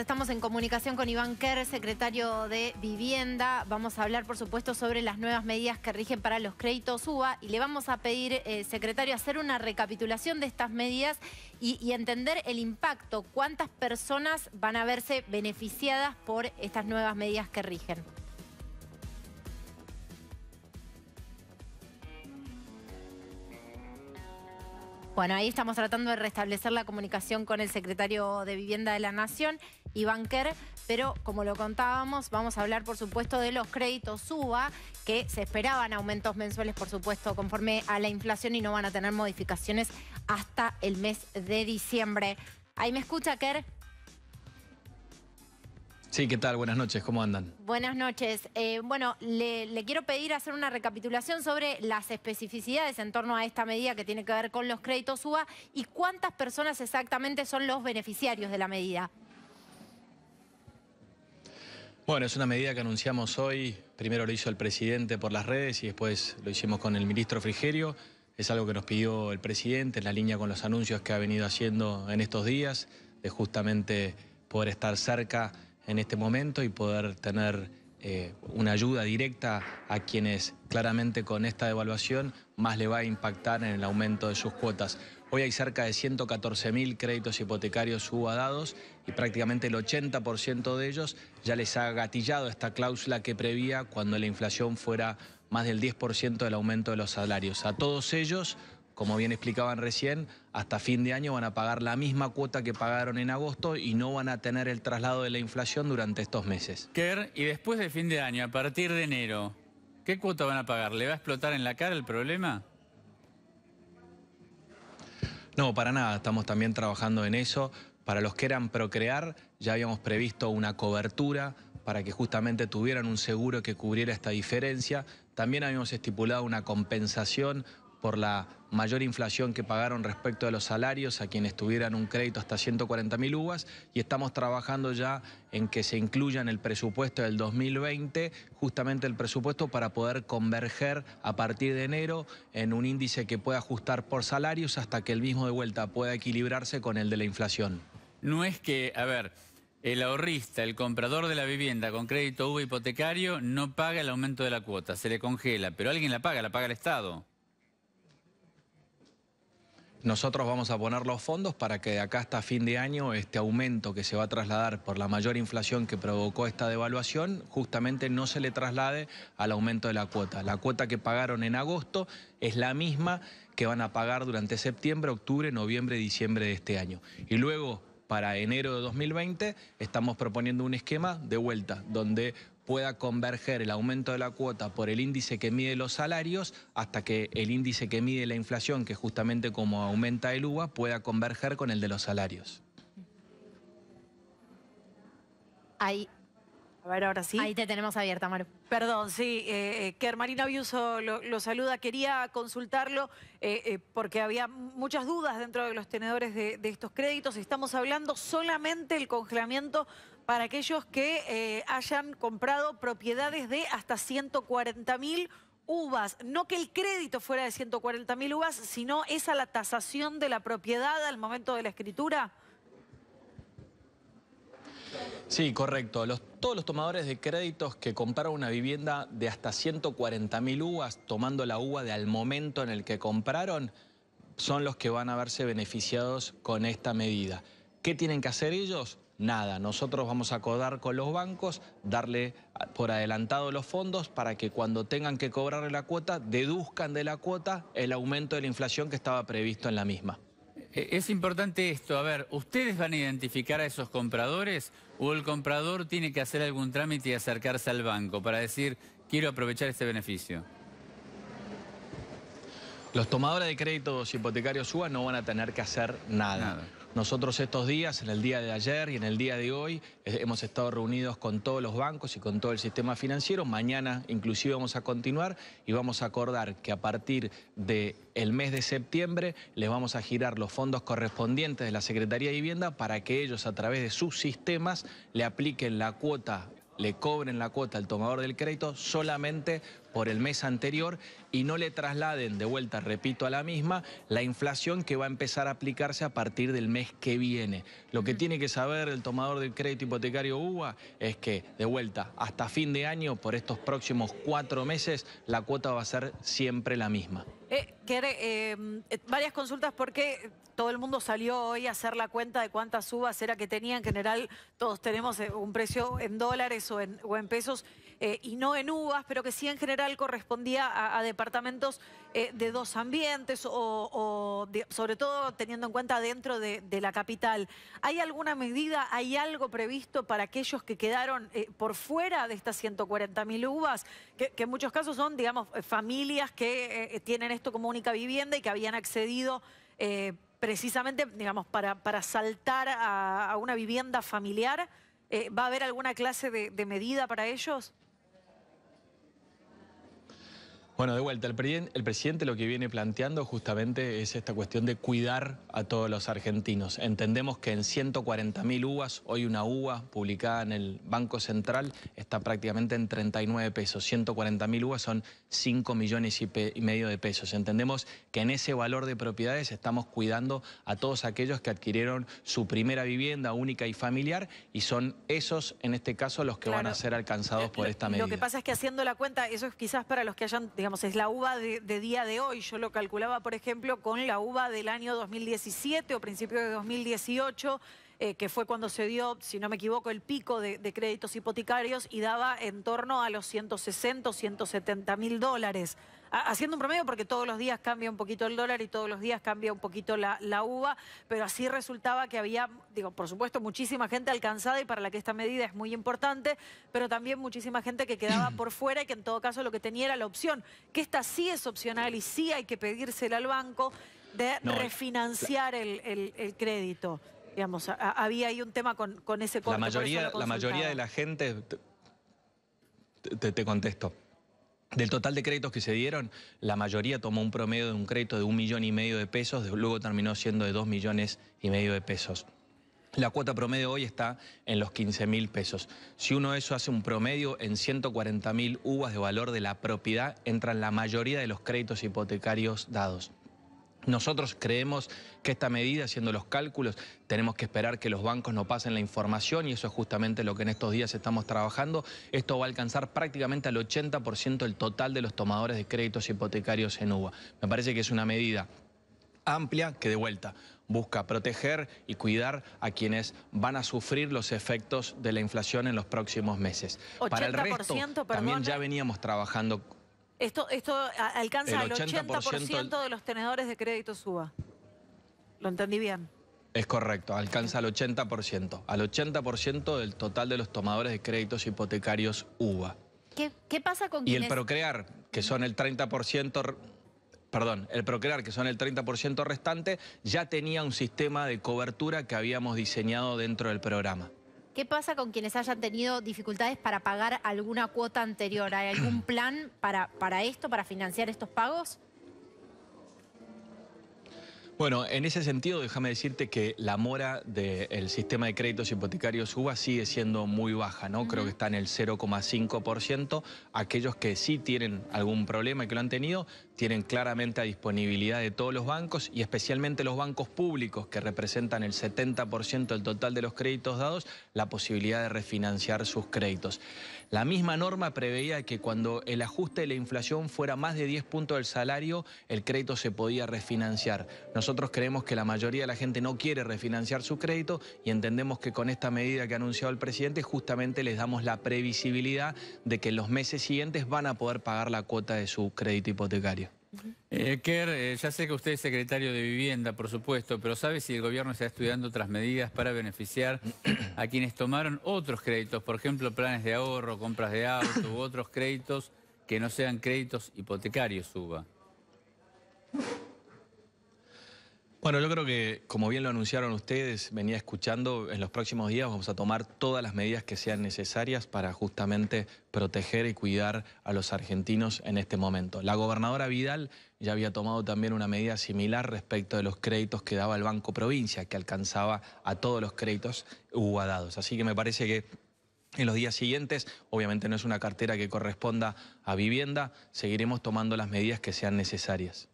Estamos en comunicación con Iván Kerr, secretario de Vivienda. Vamos a hablar, por supuesto, sobre las nuevas medidas que rigen para los créditos UBA y le vamos a pedir, eh, secretario, hacer una recapitulación de estas medidas y, entender el impacto, cuántas personas van a verse beneficiadas por estas nuevas medidas que rigen. Bueno, ahí estamos tratando de restablecer la comunicación con el secretario de Vivienda de la Nación, Iván Kerr, pero como lo contábamos, vamos a hablar, por supuesto, de los créditos UBA, que se esperaban aumentos mensuales, por supuesto, conforme a la inflación y no van a tener modificaciones hasta el mes de diciembre. Ahí me escucha, Kerr. Sí, ¿qué tal? Buenas noches, ¿cómo andan? Buenas noches. Eh, bueno, le, le, quiero pedir hacer una recapitulación sobre las especificidades en torno a esta medida que tiene que ver con los créditos UBA y cuántas personas exactamente son los beneficiarios de la medida. Bueno, es una medida que anunciamos hoy. Primero lo hizo el presidente por las redes y después lo hicimos con el ministro Frigerio. Es algo que nos pidió el presidente en la línea con los anuncios que ha venido haciendo en estos días, de justamente poder estar cerca en este momento y poder tener eh, una ayuda directa a quienes claramente con esta devaluación más le va a impactar en el aumento de sus cuotas. Hoy hay cerca de 114.000 créditos hipotecarios subadados y prácticamente el 80% de ellos ya les ha gatillado esta cláusula que prevía cuando la inflación fuera más del 10% del aumento de los salarios. A todos ellos como bien explicaban recién, hasta fin de año van a pagar la misma cuota que pagaron en agosto y no van a tener el traslado de la inflación durante estos meses. Kerr, y después de fin de año, a partir de enero, ¿qué cuota van a pagar? ¿Le va a explotar en la cara el problema? No, para nada. Estamos también trabajando en eso. Para los que eran procrear, ya habíamos previsto una cobertura para que justamente tuvieran un seguro que cubriera esta diferencia. También habíamos estipulado una compensación por la mayor inflación que pagaron respecto de los salarios a quienes tuvieran un crédito hasta 140.000 uvas y estamos trabajando ya en que se incluya en el presupuesto del 2020 justamente el presupuesto para poder converger a partir de enero en un índice que pueda ajustar por salarios hasta que el mismo de vuelta pueda equilibrarse con el de la inflación. No es que, a ver, el ahorrista, el comprador de la vivienda con crédito uva hipotecario no paga el aumento de la cuota, se le congela, pero alguien la paga, la paga el Estado. Nosotros vamos a poner los fondos para que de acá hasta fin de año este aumento que se va a trasladar por la mayor inflación que provocó esta devaluación justamente no se le traslade al aumento de la cuota. La cuota que pagaron en agosto es la misma que van a pagar durante septiembre, octubre, noviembre, diciembre de este año. Y luego para enero de 2020 estamos proponiendo un esquema de vuelta donde pueda converger el aumento de la cuota por el índice que mide los salarios hasta que el índice que mide la inflación, que justamente como aumenta el UBA, pueda converger con el de los salarios. A ver, ahora sí. Ahí te tenemos abierta, Maru. Perdón, sí, eh, que eh, Marina lo, saluda. Quería consultarlo eh, eh, porque había muchas dudas dentro de los tenedores de, estos créditos. Estamos hablando solamente el congelamiento para aquellos que hayan comprado propiedades de hasta 140.000 mil uvas. No que el crédito fuera de 140.000 mil uvas, sino esa la tasación de la propiedad al momento de la escritura. Sí, correcto. todos los tomadores de créditos que compraron una vivienda de hasta 140.000 uvas, tomando la uva de al momento en el que compraron, son los que van a verse beneficiados con esta medida. ¿Qué tienen que hacer ellos? Nada, nosotros vamos a acordar con los bancos, darle por adelantado los fondos para que cuando tengan que cobrarle la cuota, deduzcan de la cuota el aumento de la inflación que estaba previsto en la misma. Eh, es importante esto, a ver, ¿ustedes van a identificar a esos compradores o el comprador tiene que hacer algún trámite y acercarse al banco para decir, quiero aprovechar este beneficio? Los tomadores de créditos hipotecarios UA no van a tener que hacer nada. Nosotros estos días, en el día de ayer y en el día de hoy, eh, hemos estado reunidos con todos los bancos y con todo el sistema financiero. Mañana inclusive vamos a continuar y vamos a acordar que a partir del el mes de septiembre les vamos a girar los fondos correspondientes de la Secretaría de Vivienda para que ellos a través de sus sistemas le apliquen la cuota le cobren la cuota al tomador del crédito solamente por el mes anterior y no le trasladen de vuelta, repito, a la misma la inflación que va a empezar a aplicarse a partir del mes que viene. Lo que tiene que saber el tomador del crédito hipotecario UBA es que, de vuelta, hasta fin de año, por estos próximos cuatro meses, la cuota va a ser siempre la misma. Eh, eh, eh, varias consultas porque todo el mundo salió hoy a hacer la cuenta de cuántas uvas era que tenía. En general todos tenemos eh, un precio en dólares o en, pesos y no en uvas, pero que sí en general correspondía a, departamentos de dos ambientes o, sobre todo teniendo en cuenta dentro de, la capital. ¿Hay alguna medida, hay algo previsto para aquellos que quedaron por fuera de estas 140.000 uvas? Que, que, en muchos casos son, digamos, familias que tienen esto como un vivienda y que habían accedido eh, precisamente, digamos, para, saltar a, una vivienda familiar. Eh, ¿Va a haber alguna clase de medida para ellos? Bueno, de vuelta, el, presidente lo que viene planteando justamente es esta cuestión de cuidar a todos los argentinos. Entendemos que en 140.000 uvas, hoy una uva publicada en el Banco Central está prácticamente en 39 pesos. 140.000 uvas son 5 millones y, medio de pesos. Entendemos que en ese valor de propiedades estamos cuidando a todos aquellos que adquirieron su primera vivienda única y familiar y son esos, en este caso, los que van a ser alcanzados por esta medida. Lo que pasa es que haciendo la cuenta, eso es quizás para los que hayan digamos, es la uva de, día de hoy. Yo lo calculaba, por ejemplo, con la uva del año 2017 o principio de 2018, eh, que fue cuando se dio, si no me equivoco, el pico de, créditos hipotecarios y daba en torno a los 160, 170 mil dólares. haciendo un promedio porque todos los días cambia un poquito el dólar y todos los días cambia un poquito la, uva, pero así resultaba que había, digo, por supuesto, muchísima gente alcanzada y para la que esta medida es muy importante, pero también muchísima gente que quedaba por fuera y que en todo caso lo que tenía era la opción, que esta sí es opcional y sí hay que pedírsela al banco de refinanciar el crédito había ahí un tema con, ese corte. La mayoría, la mayoría de la gente, te, contesto, del total de créditos que se dieron, la mayoría tomó un promedio de un crédito de un millón y medio de pesos, luego terminó siendo de dos millones y medio de pesos. La cuota promedio hoy está en los 15 mil pesos. Si uno eso hace un promedio en 140 mil uvas de valor de la propiedad, entran la mayoría de los créditos hipotecarios dados. Nosotros creemos que esta medida, haciendo los cálculos, tenemos que esperar que los bancos no pasen la información y eso es justamente lo que en estos días estamos trabajando. Esto va a alcanzar prácticamente al 80% el total de los tomadores de créditos hipotecarios en UBA. Me parece que es una medida amplia que de vuelta busca proteger y cuidar a quienes van a sufrir los efectos de la inflación en los próximos meses. Para el resto, también ya eh. veníamos trabajando esto, alcanza al 80%, de los tenedores de créditos UBA. ¿Lo entendí bien? Es correcto, alcanza al 80%, al 80% del total de los tomadores de créditos hipotecarios UBA. ¿Qué, pasa con quienes... Y el Procrear, que son el 30%, perdón, el Procrear, que son el 30% restante, ya tenía un sistema de cobertura que habíamos diseñado dentro del programa. ¿Qué pasa con quienes hayan tenido dificultades para pagar alguna cuota anterior? ¿Hay algún plan para, para esto, para financiar estos pagos? Bueno, en ese sentido, déjame decirte que la mora del sistema de créditos hipotecarios UBA sigue siendo muy baja, ¿no? Creo que está en el 0,5%. Aquellos que sí tienen algún problema y que lo han tenido, tienen claramente a disponibilidad de todos los bancos y especialmente los bancos públicos, que representan el 70% del total de los créditos dados, la posibilidad de refinanciar sus créditos. La misma norma preveía que cuando el ajuste de la inflación fuera más de 10 puntos del salario, el crédito se podía refinanciar. Nosotros creemos que la mayoría de la gente no quiere refinanciar su crédito y entendemos que con esta medida que ha anunciado el presidente justamente les damos la previsibilidad de que en los meses siguientes van a poder pagar la cuota de su crédito hipotecario. Eh, Kerr, eh, ya sé que usted es secretario de Vivienda, por supuesto, pero ¿sabe si el gobierno está estudiando otras medidas para beneficiar a quienes tomaron otros créditos, por ejemplo, planes de ahorro, compras de auto u otros créditos que no sean créditos hipotecarios, UBA? Bueno, yo creo que, como bien lo anunciaron ustedes, venía escuchando, en los próximos días vamos a tomar todas las medidas que sean necesarias para justamente proteger y cuidar a los argentinos en este momento. La gobernadora Vidal ya había tomado también una medida similar respecto de los créditos que daba el Banco Provincia, que alcanzaba a todos los créditos dados. Así que me parece que en los días siguientes, obviamente no es una cartera que corresponda a vivienda, seguiremos tomando las medidas que sean necesarias.